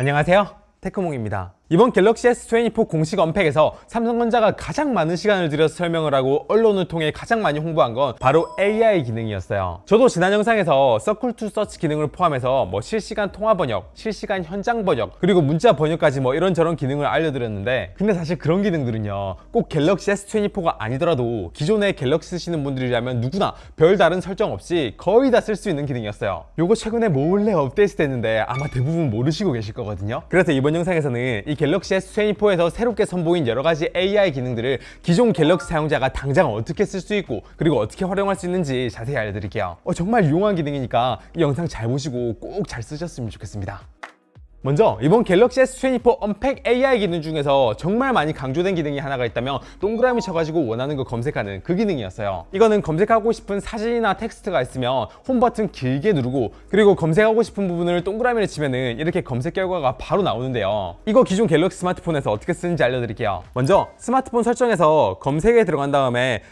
안녕하세요. 테크몽입니다. 이번 갤럭시 S24 공식 언팩에서 삼성전자가 가장 많은 시간을 들여서 설명을 하고 언론을 통해 가장 많이 홍보한 건 바로 AI 기능이었어요. 저도 지난 영상에서 서클 투 서치 기능을 포함해서 뭐 실시간 통화 번역, 실시간 현장 번역, 그리고 문자 번역까지 뭐 이런저런 기능을 알려드렸는데 근데 사실 그런 기능들은요 꼭 갤럭시 S24가 아니더라도 기존에 갤럭시 쓰시는 분들이라면 누구나 별다른 설정 없이 거의 다 쓸 수 있는 기능이었어요. 요거 최근에 몰래 업데이트 됐는데 아마 대부분 모르시고 계실 거거든요. 그래서 이번 영상에서는 이 갤럭시 S24에서 새롭게 선보인 여러가지 AI 기능들을 기존 갤럭시 사용자가 당장 어떻게 쓸 수 있고 그리고 어떻게 활용할 수 있는지 자세히 알려드릴게요 어, 정말 유용한 기능이니까 이 영상 잘 보시고 꼭 잘 쓰셨으면 좋겠습니다 먼저 이번 갤럭시 S24 언팩 AI 기능 중에서 정말 많이 강조된 기능이 하나가 있다면 동그라미 쳐가지고 원하는 거 검색하는 그 기능이었어요 이거는 검색하고 싶은 사진이나 텍스트가 있으면 홈 버튼 길게 누르고 그리고 검색하고 싶은 부분을 동그라미를 치면은 이렇게 검색 결과가 바로 나오는데요 이거 기존 갤럭시 스마트폰에서 어떻게 쓰는지 알려드릴게요 먼저 스마트폰 설정에서 검색에 들어간 다음에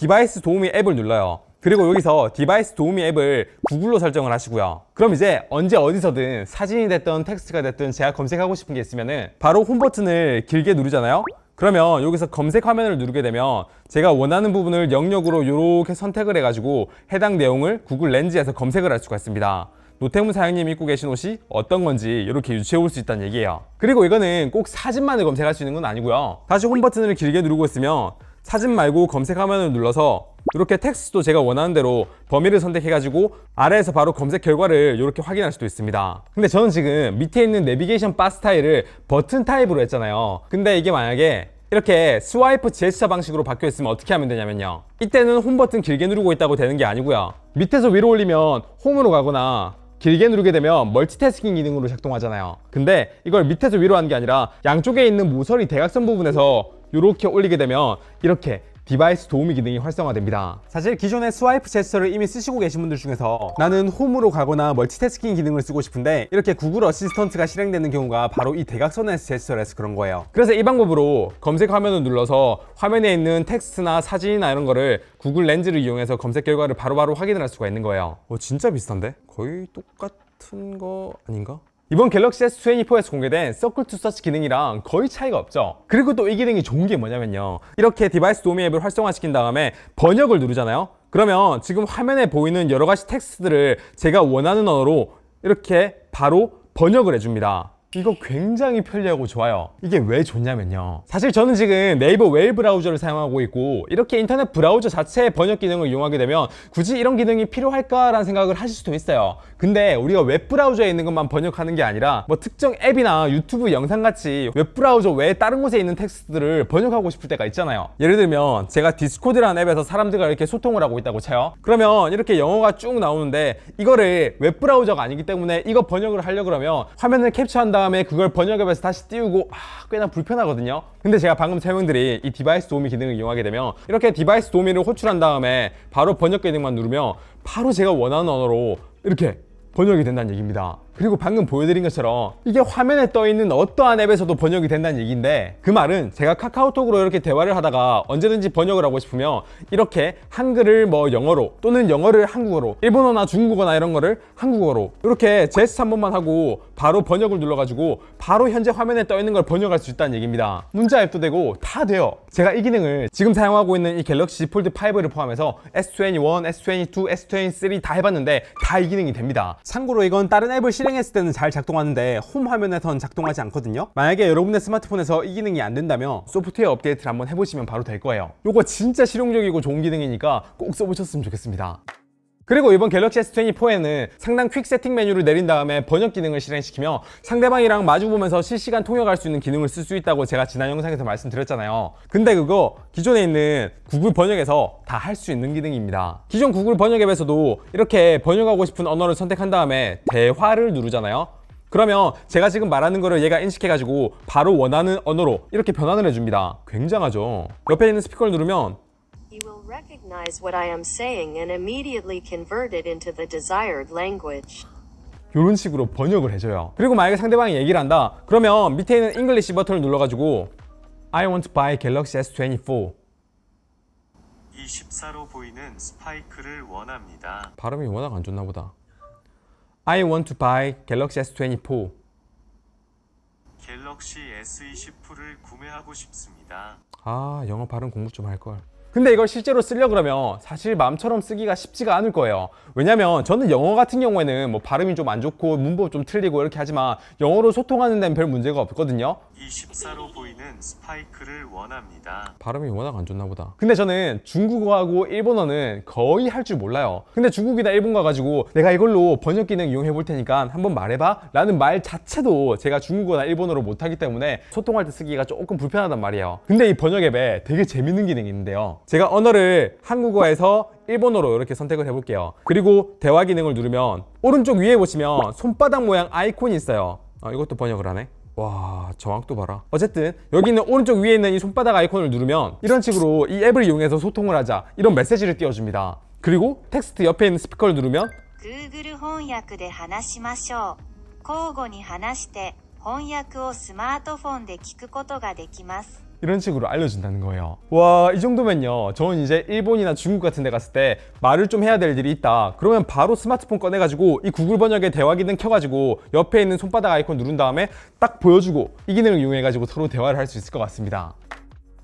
디바이스 도우미 앱을 눌러요 그리고 여기서 디바이스 도우미 앱을 구글로 설정을 하시고요 그럼 이제 언제 어디서든 사진이 됐든 텍스트가 됐든 제가 검색하고 싶은 게 있으면 은 바로 홈 버튼을 길게 누르잖아요 그러면 여기서 검색 화면을 누르게 되면 제가 원하는 부분을 영역으로 이렇게 선택을 해가지고 해당 내용을 구글 렌즈에서 검색을 할 수가 있습니다 노태문 사장님이 입고 계신 옷이 어떤 건지 이렇게 유추해 볼 수 있다는 얘기예요 그리고 이거는 꼭 사진만을 검색할 수 있는 건 아니고요 다시 홈 버튼을 길게 누르고 있으면 사진 말고 검색 화면을 눌러서 이렇게 텍스트도 제가 원하는 대로 범위를 선택해가지고 아래에서 바로 검색 결과를 이렇게 확인할 수도 있습니다 근데 저는 지금 밑에 있는 내비게이션 바 스타일을 버튼 타입으로 했잖아요 근데 이게 만약에 이렇게 스와이프 제스처 방식으로 바뀌어 있으면 어떻게 하면 되냐면요 이때는 홈 버튼 길게 누르고 있다고 되는 게 아니고요 밑에서 위로 올리면 홈으로 가거나 길게 누르게 되면 멀티태스킹 기능으로 작동하잖아요 근데 이걸 밑에서 위로 하는 게 아니라 양쪽에 있는 모서리 대각선 부분에서 이렇게 올리게 되면 이렇게 디바이스 도우미 기능이 활성화됩니다. 사실 기존의 스와이프 제스처를 이미 쓰시고 계신 분들 중에서 나는 홈으로 가거나 멀티태스킹 기능을 쓰고 싶은데 이렇게 구글 어시스턴트가 실행되는 경우가 바로 이 대각선에서 제스처라서 그런 거예요. 그래서 이 방법으로 검색 화면을 눌러서 화면에 있는 텍스트나 사진이나 이런 거를 구글 렌즈를 이용해서 검색 결과를 바로바로 바로 확인을 할 수가 있는 거예요. 어, 진짜 비슷한데? 거의 똑같은 거 아닌가? 이번 갤럭시 S24에서 공개된 서클 투 서치 기능이랑 거의 차이가 없죠 그리고 또 이 기능이 좋은 게 뭐냐면요 이렇게 디바이스 도미 앱을 활성화시킨 다음에 번역을 누르잖아요 그러면 지금 화면에 보이는 여러 가지 텍스트들을 제가 원하는 언어로 이렇게 바로 번역을 해줍니다 이거 굉장히 편리하고 좋아요 이게 왜 좋냐면요 사실 저는 지금 네이버 웨일 브라우저를 사용하고 있고 이렇게 인터넷 브라우저 자체의 번역 기능을 이용하게 되면 굳이 이런 기능이 필요할까라는 생각을 하실 수도 있어요 근데 우리가 웹 브라우저에 있는 것만 번역하는 게 아니라 뭐 특정 앱이나 유튜브 영상같이 웹 브라우저 외에 다른 곳에 있는 텍스트들을 번역하고 싶을 때가 있잖아요 예를 들면 제가 디스코드라는 앱에서 사람들과 이렇게 소통을 하고 있다고 쳐요 그러면 이렇게 영어가 쭉 나오는데 이거를 웹 브라우저가 아니기 때문에 이거 번역을 하려 고 그러면 화면을 캡처한다 다음에 그걸 번역해봐서 다시 띄우고 아, 꽤나 불편하거든요 근데 제가 방금 설명드린 이 디바이스 도우미 기능을 이용하게 되면 이렇게 디바이스 도우미를 호출한 다음에 바로 번역 기능만 누르면 바로 제가 원하는 언어로 이렇게 번역이 된다는 얘기입니다 그리고 방금 보여드린 것처럼 이게 화면에 떠 있는 어떠한 앱에서도 번역이 된다는 얘기인데 그 말은 제가 카카오톡으로 이렇게 대화를 하다가 언제든지 번역을 하고 싶으면 이렇게 한글을 뭐 영어로 또는 영어를 한국어로 일본어나 중국어나 이런 거를 한국어로 이렇게 제스처 한 번만 하고 바로 번역을 눌러가지고 바로 현재 화면에 떠 있는 걸 번역할 수 있다는 얘기입니다 문자 앱도 되고 다 돼요 제가 이 기능을 지금 사용하고 있는 이 갤럭시 폴드 5를 포함해서 S21, S22, S23 다 해봤는데 다 이 기능이 됩니다 참고로 이건 다른 앱을 실행했을 때는 잘 작동하는데 홈 화면에선 작동하지 않거든요 만약에 여러분의 스마트폰에서 이 기능이 안 된다면 소프트웨어 업데이트를 한번 해보시면 바로 될 거예요 요거 진짜 실용적이고 좋은 기능이니까 꼭 써보셨으면 좋겠습니다 그리고 이번 갤럭시 S24에는 상단 퀵 세팅 메뉴를 내린 다음에 번역 기능을 실행시키며 상대방이랑 마주보면서 실시간 통역할 수 있는 기능을 쓸 수 있다고 제가 지난 영상에서 말씀드렸잖아요 근데 그거 기존에 있는 구글 번역에서 다 할 수 있는 기능입니다 기존 구글 번역 앱에서도 이렇게 번역하고 싶은 언어를 선택한 다음에 대화를 누르잖아요 그러면 제가 지금 말하는 거를 얘가 인식해가지고 바로 원하는 언어로 이렇게 변환을 해줍니다 굉장하죠 옆에 있는 스피커를 누르면 recognize what I am saying and immediately convert it into the desired language. 이런 식으로 번역을 해줘요 그리고 만약에 상대방이 얘기를 한다 그러면 밑에 있는 English 버튼을 눌러가지고 I want to buy Galaxy S24 24로 보이는 스파이크를 원합니다 발음이 워낙 안 좋나 보다 I want to buy Galaxy S24 갤럭시 S24를 구매하고 싶습니다 아 영어 발음 공부 좀 할걸 근데 이걸 실제로 쓰려 그러면 사실 마음처럼 쓰기가 쉽지가 않을 거예요 왜냐면 저는 영어 같은 경우에는 뭐 발음이 좀 안 좋고 문법 좀 틀리고 이렇게 하지만 영어로 소통하는 데는 별 문제가 없거든요 24로 보이는 스파이크를 원합니다 발음이 워낙 안 좋나 보다 근데 저는 중국어하고 일본어는 거의 할 줄 몰라요 근데 중국이나 일본 가가지고 내가 이걸로 번역 기능 이용해 볼 테니까 한번 말해봐 라는 말 자체도 제가 중국어나 일본어로 못하기 때문에 소통할 때 쓰기가 조금 불편하단 말이에요 근데 이 번역 앱에 되게 재밌는 기능이 있는데요 제가 언어를 한국어에서 일본어로 이렇게 선택을 해볼게요 그리고 대화 기능을 누르면 오른쪽 위에 보시면 손바닥 모양 아이콘이 있어요 아, 이것도 번역을 하네 와 정확도 봐라 어쨌든 여기 있는 오른쪽 위에 있는 이 손바닥 아이콘을 누르면 이런 식으로 이 앱을 이용해서 소통을 하자 이런 메시지를 띄워줍니다 그리고 텍스트 옆에 있는 스피커를 누르면 Google 翻訳で話しましょう交互に話して翻訳をスマートフォンで聞くことができます 이런 식으로 알려준다는 거예요 와 이 정도면요 저는 이제 일본이나 중국 같은 데 갔을 때 말을 좀 해야 될 일이 있다 그러면 바로 스마트폰 꺼내가지고 이 구글 번역에 대화 기능 켜가지고 옆에 있는 손바닥 아이콘 누른 다음에 딱 보여주고 이 기능을 이용해가지고 서로 대화를 할 수 있을 것 같습니다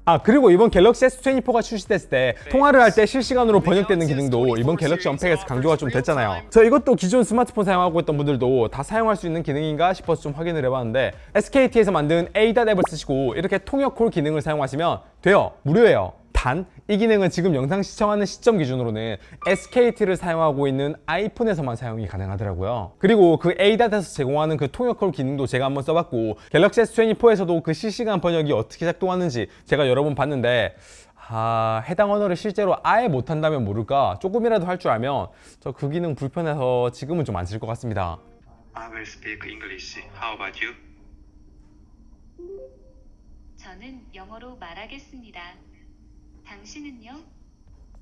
아 그리고 이번 갤럭시 S24가 출시됐을 때 네. 통화를 할 때 실시간으로 번역되는 네. 기능도 이번 갤럭시 언팩에서 강조가 좀 됐잖아요 저 이것도 기존 스마트폰 사용하고 있던 분들도 다 사용할 수 있는 기능인가 싶어서 좀 확인을 해봤는데 SKT에서 만든 에이다 앱을 쓰시고 이렇게 통역 콜 기능을 사용하시면 돼요 무료예요 단이 기능은 지금 영상 시청하는 시점 기준으로는 SKT를 사용하고 있는 아이폰에서만 사용이 가능하더라고요 그리고 그 A닷에서 제공하는 그 통역콜 기능도 제가 한번 써봤고 갤럭시 S24에서도 그 실시간 번역이 어떻게 작동하는지 제가 여러 번 봤는데 아, 해당 언어를 실제로 아예 못한다면 모를까 조금이라도 할 줄 알면 저 그 기능 불편해서 지금은 좀 안 쓸 것 같습니다 I will speak English. How about you? 저는 영어로 말하겠습니다. 당신은요?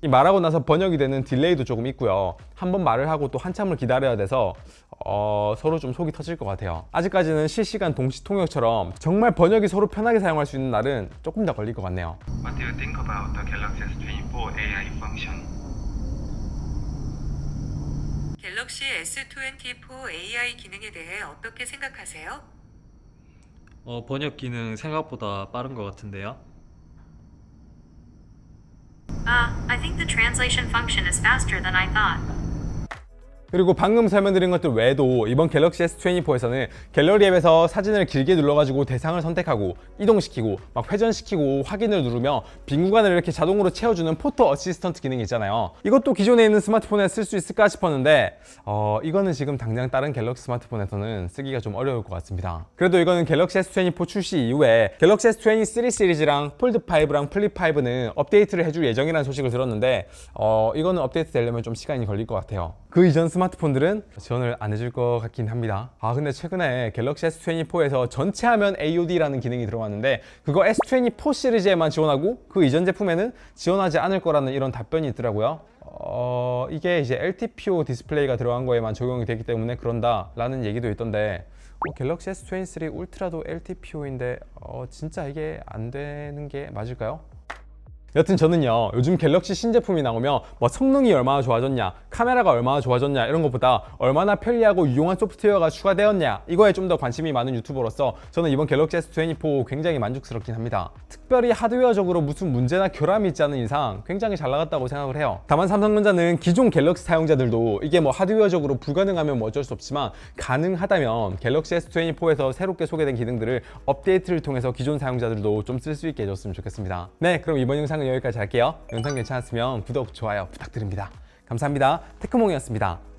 이 말하고 나서 번역이 되는 딜레이도 조금 있고요 한번 말을 하고 또 한참을 기다려야 돼서 어, 서로 좀 속이 터질 것 같아요 아직까지는 실시간 동시 통역처럼 정말 번역이 서로 편하게 사용할 수 있는 날은 조금 더 걸릴 것 같네요 What do you think about the Galaxy S24 AI function? 갤럭시 S24 AI 기능에 대해 어떻게 생각하세요? 어, 번역 기능 생각보다 빠른 것 같은데요 translation function is faster than I thought. 그리고 방금 설명드린 것들 외에도 이번 갤럭시 S24에서는 갤러리 앱에서 사진을 길게 눌러가지고 대상을 선택하고 이동시키고 막 회전시키고 확인을 누르며 빈 구간을 이렇게 자동으로 채워주는 포토 어시스턴트 기능이 있잖아요 이것도 기존에 있는 스마트폰에 쓸 수 있을까 싶었는데 어, 이거는 지금 당장 다른 갤럭시 스마트폰에서는 쓰기가 좀 어려울 것 같습니다 그래도 이거는 갤럭시 S24 출시 이후에 갤럭시 S23 시리즈랑 폴드5랑 플립5는 업데이트를 해줄 예정이라는 소식을 들었는데 어, 이거는 업데이트 되려면 좀 시간이 걸릴 것 같아요 그 이전 스마트폰 스마트폰들은 지원을 안 해줄 것 같긴 합니다 아 근데 최근에 갤럭시 S24에서 전체 화면 AOD라는 기능이 들어왔는데 그거 S24 시리즈에만 지원하고 그 이전 제품에는 지원하지 않을 거라는 이런 답변이 있더라고요 어, 이게 이제 LTPO 디스플레이가 들어간 거에만 적용이 되기 때문에 그런다 라는 얘기도 있던데 어, 갤럭시 S23 울트라도 LTPO인데 어, 진짜 이게 안 되는 게 맞을까요? 여튼 저는요 요즘 갤럭시 신제품이 나오며 뭐 성능이 얼마나 좋아졌냐 카메라가 얼마나 좋아졌냐 이런 것보다 얼마나 편리하고 유용한 소프트웨어가 추가되었냐 이거에 좀 더 관심이 많은 유튜버로서 저는 이번 갤럭시 S24 굉장히 만족스럽긴 합니다 특별히 하드웨어적으로 무슨 문제나 결함이 있지 않은 이상 굉장히 잘 나갔다고 생각을 해요 다만 삼성전자는 기존 갤럭시 사용자들도 이게 뭐 하드웨어적으로 불가능하면 뭐 어쩔 수 없지만 가능하다면 갤럭시 S24에서 새롭게 소개된 기능들을 업데이트를 통해서 기존 사용자들도 좀 쓸 수 있게 해줬으면 좋겠습니다 네 그럼 이번 영상 영상은 여기까지 할게요. 영상 괜찮았으면 구독, 좋아요 부탁드립니다. 감사합니다. 테크몽이었습니다.